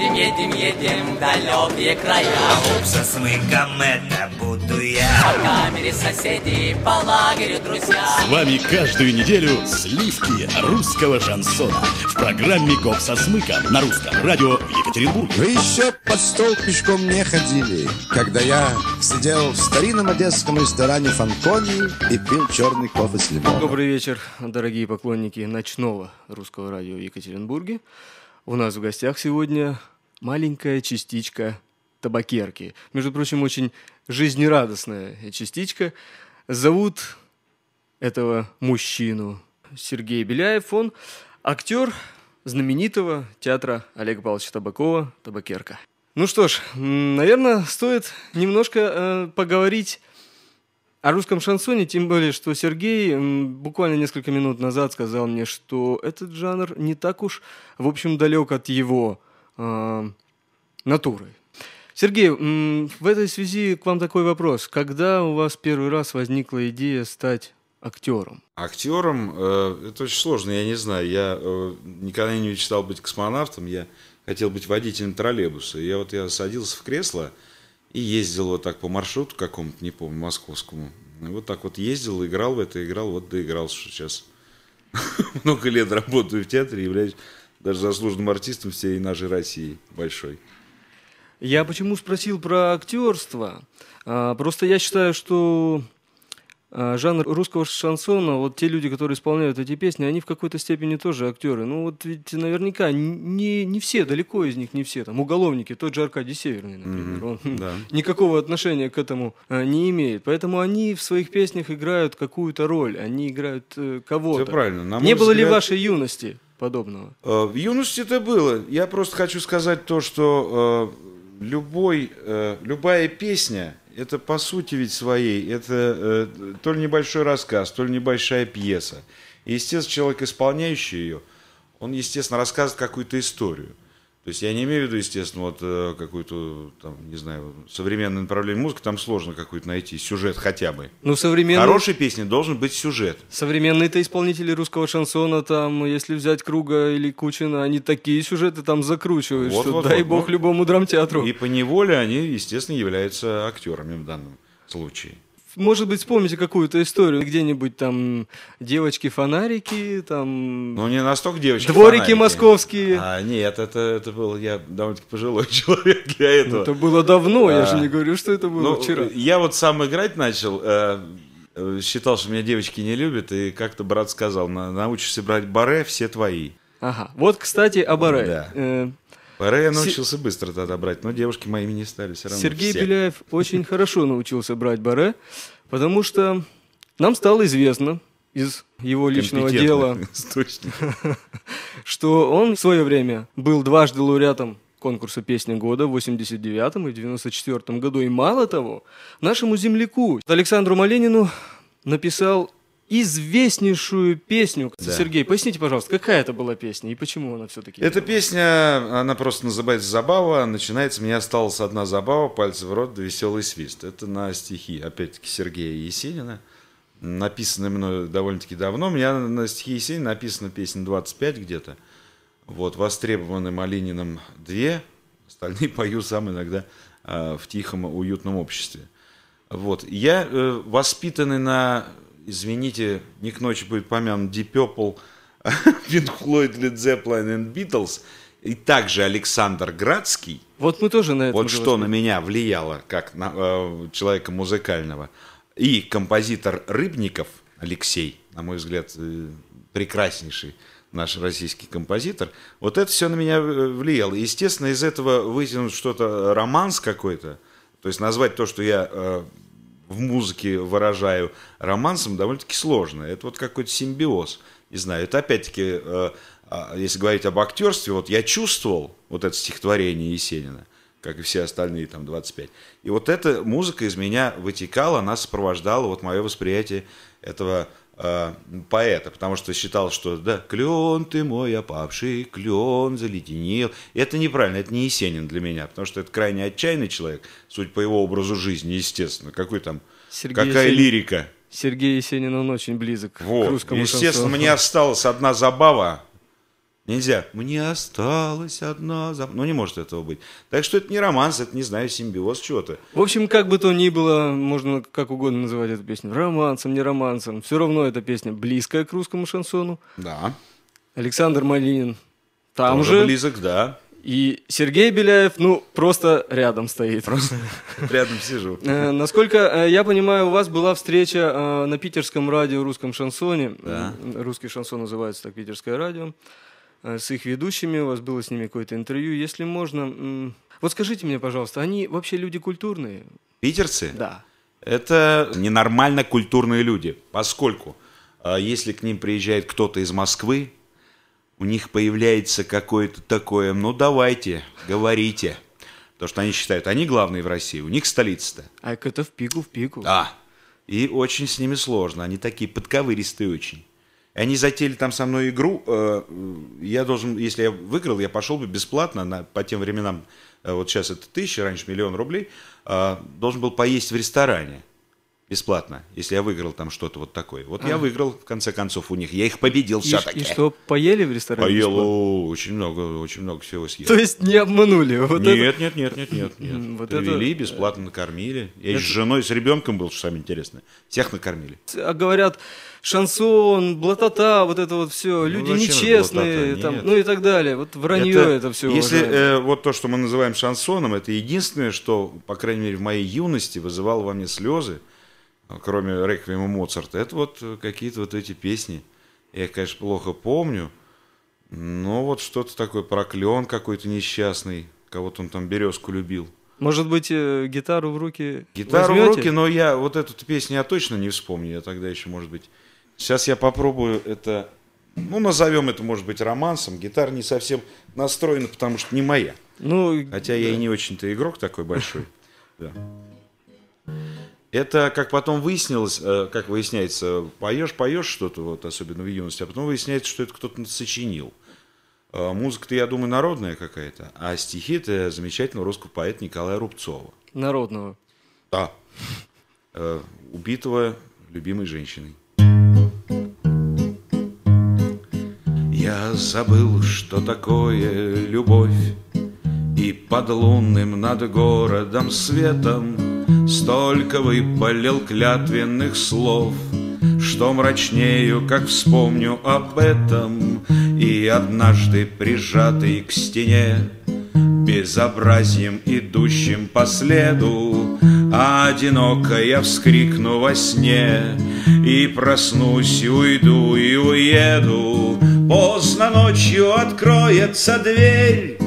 едем, едем, едем в далекие края. Уксусным комета буду я. По камере соседи, по лагерю друзья. С вами каждую неделю сливки русского шансона. В программе «Коп со смыком» на русском радио Екатеринбург. Вы еще под стол пешком не ходили, когда я сидел в старинном одесском ресторане «Фанкони» и пил черный кофе с лимоном. Добрый вечер, дорогие поклонники ночного русского радио в Екатеринбурге. У нас в гостях сегодня маленькая частичка табакерки. Между прочим, очень жизнерадостная частичка. Зовут этого мужчину Сергей Беляев. Он актер знаменитого театра Олега Павловича Табакова «Табакерка». Ну что ж, наверное, стоит немножко э, поговорить о русском шансоне, тем более, что Сергей буквально несколько минут назад сказал мне, что этот жанр не так уж, в общем, далек от его Э, натурой. Сергей, в этой связи к вам такой вопрос. Когда у вас первый раз возникла идея стать актером? Актером э, это очень сложно, я не знаю. Я э, никогда не мечтал быть космонавтом, я хотел быть водителем троллейбуса. Я вот я садился в кресло и ездил вот так по маршруту какому-то, не помню, московскому. И Вот так вот ездил, играл в это, играл, вот доиграл, что сейчас много лет работаю в театре, являюсь даже заслуженным артистом всей нашей России большой. Я почему спросил про актерство? А, просто я считаю, что а, жанр русского шансона, вот те люди, которые исполняют эти песни, они в какой-то степени тоже актеры. Ну вот ведь наверняка не, не все, далеко из них не все, там уголовники, тот же Аркадий Северный, например, mm-hmm, он хм, да. никакого отношения к этому а, не имеет. Поэтому они в своих песнях играют какую-то роль, они играют э, кого-то. Все правильно. На не было ли в вашей юности подобного? Э, в юности это было. Я просто хочу сказать то, что э, любой, э, любая песня, это по сути ведь своей, это то ли небольшой рассказ, то ли небольшая пьеса. И, естественно, человек, исполняющий ее, он, естественно, рассказывает какую-то историю – то есть я не имею в виду, естественно, вот э, какую-то, там, не знаю, современное направление музыки, там сложно какую-то найти, сюжет хотя бы. Ну, современный... Хорошей песни должен быть сюжет. Современные-то исполнители русского шансона, там, если взять Круга или Кучина, они такие сюжеты там закручивают, вот, что вот, дай вот, бог ну, любому драмтеатру. И по неволе они, естественно, являются актерами в данном случае может быть, вспомните какую-то историю. Где-нибудь там девочки-фонарики, там... Ну, не настолько девочки Дворики московские. А, нет, это, это был я довольно-таки пожилой человек для этого. это было давно, а, я же а, не говорю, что это было ну, вчера. Я вот сам играть начал, э, э считал, что меня девочки не любят, и как-то брат сказал, научишься брать баре, все твои. Ага. Вот, кстати, о баре. Да. Э, Пора я научился Се... быстро тогда брать, но девушки моими не стали все равно. Сергей все. Беляев очень хорошо научился брать баре, потому что нам стало известно из его личного дела, что он в свое время был дважды лауреатом конкурса песни года» в 89 и 94 году. И мало того, нашему земляку Александру Маленину написал известнейшую песню. Да. Сергей, поясните, пожалуйста, какая это была песня и почему она все-таки? Эта песня, она просто называется «Забава», начинается «Мне осталась одна забава, пальцы в рот, веселый свист». Это на стихи, опять-таки, Сергея Есенина, написаны мною довольно-таки давно. У меня на стихи Есенина написана песня 25 где-то. Вот, востребованы Малининым две, остальные пою сам иногда а, в тихом, уютном обществе. Вот. Я э, воспитанный на извините, не к ночи будет помянут Deep Purple, Pink Floyd, Led Zeppelin and Beatles, и также Александр Градский. Вот мы тоже на это. Вот что на меня влияло, как на э, человека музыкального. И композитор Рыбников Алексей, на мой взгляд, э, прекраснейший наш российский композитор. Вот это все на меня э, влияло. Естественно, из этого вытянуть что-то э, романс какой-то. То есть назвать то, что я э, в музыке выражаю романсом, довольно-таки сложно. Это вот какой-то симбиоз. Не знаю, это опять-таки, э, а, если говорить об актерстве, вот я чувствовал вот это стихотворение Есенина, как и все остальные там 25. И вот эта музыка из меня вытекала, она сопровождала вот мое восприятие этого Э, поэта, потому что считал, что да, клен ты мой опавший, клен заледенел. Это неправильно, это не Есенин для меня, потому что это крайне отчаянный человек, суть по его образу жизни, естественно. Какой там, Сергей какая Есенин. лирика. Сергей Есенин, он очень близок вот. к русскому Естественно, шансону. мне осталась одна забава, Нельзя. Мне осталась одна зам... Ну, не может этого быть. Так что это не романс, это, не знаю, симбиоз чего-то. В общем, как бы то ни было, можно как угодно называть эту песню романсом, не романсом. Все равно эта песня близкая к русскому шансону. Да. Александр Малинин там Тоже же. близок, да. И Сергей Беляев, ну, просто рядом стоит. Просто рядом сижу. Э, насколько э, я понимаю, у вас была встреча э, на питерском радио «Русском шансоне». Да. «Русский шансон» называется так, питерское радио. Э, с их ведущими, у вас было с ними какое-то интервью. Если можно, вот скажите мне, пожалуйста, они вообще люди культурные? Питерцы? Да. Это ненормально культурные люди, поскольку э, если к ним приезжает кто-то из Москвы, у них появляется какое-то такое, ну давайте, говорите. то, что они считают, они главные в России, у них столица-то. А это в пику, в пику. Да. И очень с ними сложно, они такие подковыристые очень. Они затеяли там со мной игру. Э, я должен, если я выиграл, я пошел бы бесплатно на, по тем временам, э, вот сейчас это тысяча, раньше миллион рублей, э, должен был поесть в ресторане бесплатно, если я выиграл там что-то вот такое. Вот а. я выиграл, в конце концов, у них. Я их победил все-таки. И что, поели в ресторане? Поел бесплатно? очень много, очень много всего съел. То есть не обманули? Вот нет, это... нет, нет, нет, нет, нет. Вот Привели, это... Э, бесплатно накормили. Я это... с женой, с ребенком был, что самое интересное. Всех накормили. А говорят, шансон, блатота, вот это вот все. Ну, Люди нечестные, там, ну и так далее. Вот вранье это, это все. Если э, вот то, что мы называем шансоном, это единственное, что, по крайней мере, в моей юности вызывало во мне слезы кроме Реквиема Моцарта, это вот э, какие-то вот эти песни. Я их, конечно, плохо помню, но вот что-то такое, проклен какой-то несчастный, кого-то он там березку любил. Может быть, э, гитару в руки Гитару возьмете? в руки, но я вот эту песню я точно не вспомню, я тогда еще, может быть... Сейчас я попробую это, ну, назовем это, может быть, романсом. Гитара не совсем настроена, потому что не моя. Ну, Хотя да. я и не очень-то игрок такой большой. Да. Это, как потом выяснилось, э, как выясняется, поешь, поешь что-то, вот, особенно в юности, а потом выясняется, что это кто-то сочинил. Э, музыка-то, я думаю, народная какая-то, а стихи это замечательного русского поэта Николая Рубцова. Народного. Да. Э, убитого любимой женщиной. Я забыл, что такое любовь, И под лунным над городом светом Столько выпалил клятвенных слов Что мрачнею, как вспомню об этом И однажды прижатый к стене Безобразием идущим по следу Одиноко я вскрикну во сне И проснусь, и уйду, и уеду Поздно ночью откроется дверь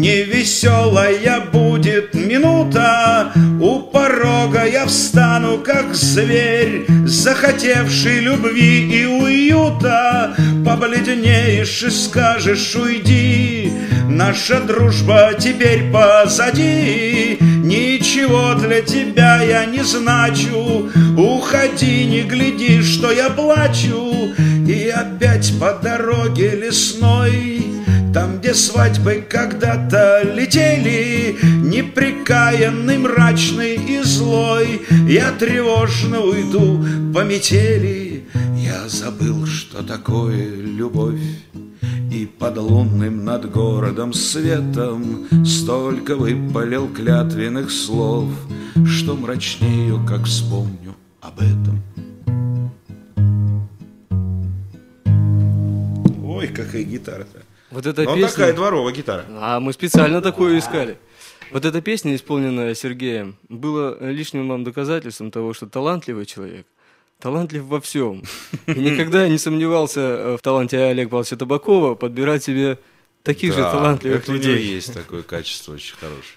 Невеселая будет минута, У порога я встану, как зверь, Захотевший любви и уюта, Побледнеешь и скажешь «Уйди!» Наша дружба теперь позади, Ничего для тебя я не значу, Уходи, не гляди, что я плачу, И опять по дороге лесной там, где свадьбы когда-то летели Непрекаянный, мрачный и злой Я тревожно уйду по метели Я забыл, что такое любовь и под лунным над городом светом Столько выпалил клятвенных слов, Что мрачнею, как вспомню об этом. Ой, какая гитара-то! Вот эта Но песня... такая дворовая гитара. А мы специально такую искали. Вот эта песня, исполненная Сергеем, была лишним нам доказательством того, что талантливый человек, талантлив во всем. И никогда не сомневался э, в таланте Олега Павловича Табакова подбирать себе таких да, же талантливых это людей. У него есть такое качество очень хорошее.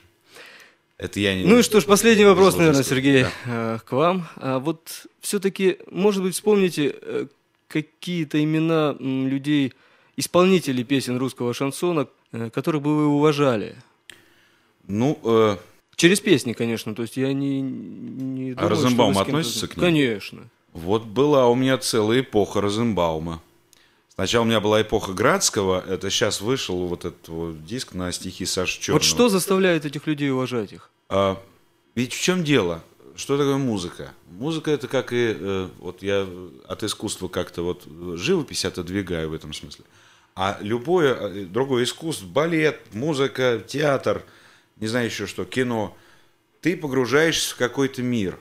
Это я не... Ну и что ж, последний вопрос, наверное, Сергей, да. Э, к вам. А вот все-таки, может быть, вспомните э, какие-то имена людей, исполнителей песен русского шансона, э, которых бы вы уважали? Ну, э... Через песни, конечно, то есть я не, не а думаю, А Розенбаум относится к ним? Конечно. Вот была у меня целая эпоха Розенбаума. Сначала у меня была эпоха Градского, это сейчас вышел вот этот вот диск на стихи Саши Черного. Вот что заставляет этих людей уважать их? А, ведь в чем дело? что такое музыка? Музыка это как и, э, вот я от искусства как-то вот э, живопись отодвигаю в этом смысле. А любое э, другое искусство, балет, музыка, театр, не знаю еще что, кино, ты погружаешься в какой-то мир.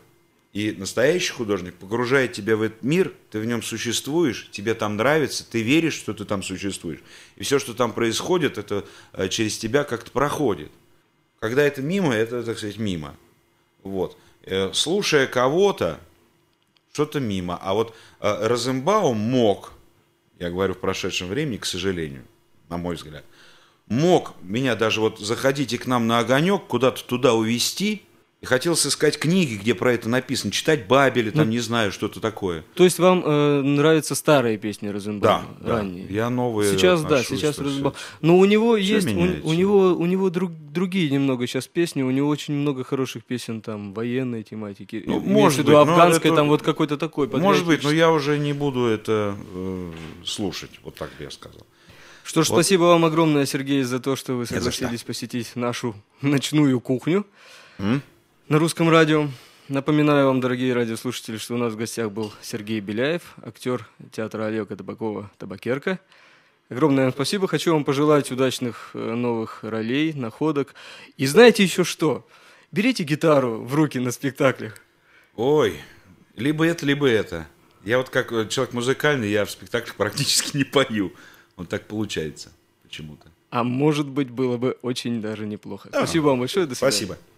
И настоящий художник погружает тебя в этот мир, ты в нем существуешь, тебе там нравится, ты веришь, что ты там существуешь. И все, что там происходит, это э, через тебя как-то проходит. Когда это мимо, это, так сказать, мимо. Вот. Э, слушая кого-то, что-то мимо. А вот э, Розенбаум мог, я говорю в прошедшем времени, к сожалению, на мой взгляд, мог меня даже вот заходить и к нам на огонек, куда-то туда увести – и хотел сыскать книги, где про это написано, читать Бабели, там, ну. не знаю, что-то такое. То есть вам э, нравятся старые песни Розенбаума? Да, ранние. да. Я новые. Сейчас, да, сейчас Розенбаум. Но у него все есть, у, у него, у него друг, другие немного сейчас песни, у него очень много хороших песен там военной тематики. Ну, может быть, афганской это, там вот какой-то такой. Может быть, но я уже не буду это э, слушать, вот так бы я сказал. Что ж, вот. спасибо вам огромное, Сергей, за то, что вы согласились посетить нашу ночную кухню. М? на русском радио. Напоминаю вам, дорогие радиослушатели, что у нас в гостях был Сергей Беляев, актер театра Олега Табакова «Табакерка». Огромное вам спасибо. Хочу вам пожелать удачных э, новых ролей, находок. И знаете еще что? Берите гитару в руки на спектаклях. Ой, либо это, либо это. Я вот как э, человек музыкальный, я в спектаклях практически не пою. Вот так получается почему-то. А может быть, было бы очень даже неплохо. Да. Спасибо вам большое. До свидания. Спасибо.